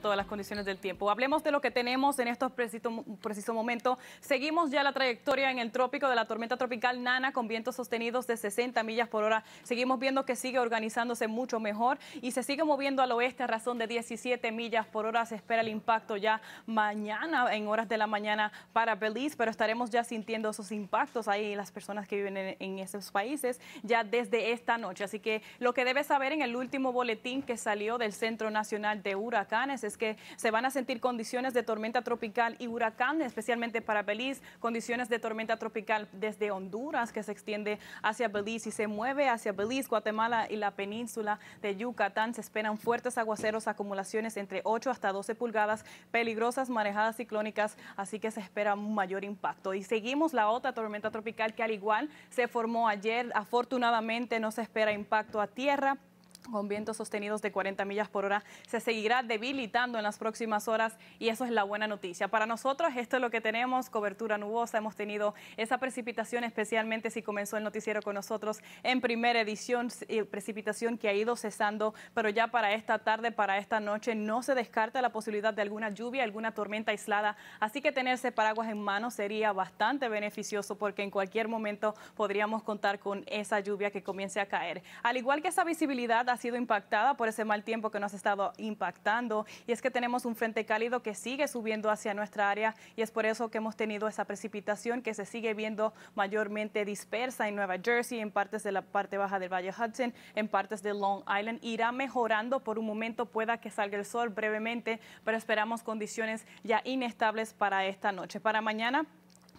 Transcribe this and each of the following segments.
todas las condiciones del tiempo. Hablemos de lo que tenemos en estos precisos preciso momento. Seguimos ya la trayectoria en el trópico de la tormenta tropical Nana con vientos sostenidos de 60 millas por hora. Seguimos viendo que sigue organizándose mucho mejor y se sigue moviendo al oeste a razón de 17 millas por hora. Se espera el impacto ya mañana en horas de la mañana para Belice, pero estaremos ya sintiendo esos impactos ahí las personas que viven en, en esos países ya desde esta noche. Así que lo que debes saber en el último boletín que salió del Centro Nacional de Huracanes es que se van a sentir condiciones de tormenta tropical y huracán, especialmente para Belice, condiciones de tormenta tropical desde Honduras que se extiende hacia Belice y se mueve hacia Belice, Guatemala y la península de Yucatán. Se esperan fuertes aguaceros, acumulaciones entre 8 hasta 12 pulgadas, peligrosas marejadas ciclónicas, así que se espera un mayor impacto. Y seguimos la otra tormenta tropical que al igual se formó ayer. Afortunadamente no se espera impacto a tierra, con vientos sostenidos de 40 millas por hora, se seguirá debilitando en las próximas horas y eso es la buena noticia. Para nosotros esto es lo que tenemos, cobertura nubosa, hemos tenido esa precipitación, especialmente si comenzó el noticiero con nosotros en primera edición, eh, precipitación que ha ido cesando, pero ya para esta tarde, para esta noche, no se descarta la posibilidad de alguna lluvia, alguna tormenta aislada, así que tenerse paraguas en mano sería bastante beneficioso porque en cualquier momento podríamos contar con esa lluvia que comience a caer. Al igual que esa visibilidad, ha sido impactada por ese mal tiempo que nos ha estado impactando y es que tenemos un frente cálido que sigue subiendo hacia nuestra área y es por eso que hemos tenido esa precipitación que se sigue viendo mayormente dispersa en Nueva Jersey, en partes de la parte baja del Valle Hudson, en partes de Long Island. Irá mejorando por un momento, pueda que salga el sol brevemente, pero esperamos condiciones ya inestables para esta noche. Para mañana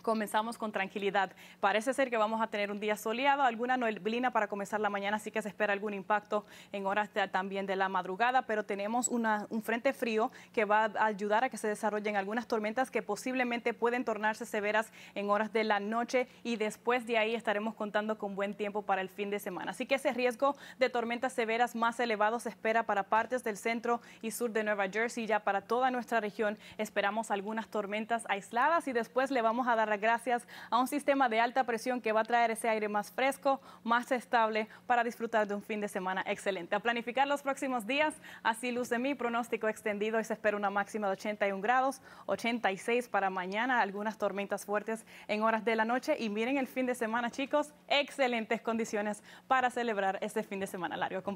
Comenzamos con tranquilidad. Parece ser que vamos a tener un día soleado, alguna neblina para comenzar la mañana, así que se espera algún impacto en horas también de la madrugada, pero tenemos un frente frío que va a ayudar a que se desarrollen algunas tormentas que posiblemente pueden tornarse severas en horas de la noche y después de ahí estaremos contando con buen tiempo para el fin de semana. Así que ese riesgo de tormentas severas más elevado se espera para partes del centro y sur de Nueva Jersey, ya para toda nuestra región esperamos algunas tormentas aisladas y después le vamos a dar gracias a un sistema de alta presión que va a traer ese aire más fresco, más estable para disfrutar de un fin de semana excelente. A planificar los próximos días, así luce mi pronóstico extendido y se espera una máxima de 81 grados, 86 para mañana, algunas tormentas fuertes en horas de la noche y miren el fin de semana chicos, excelentes condiciones para celebrar este fin de semana largo.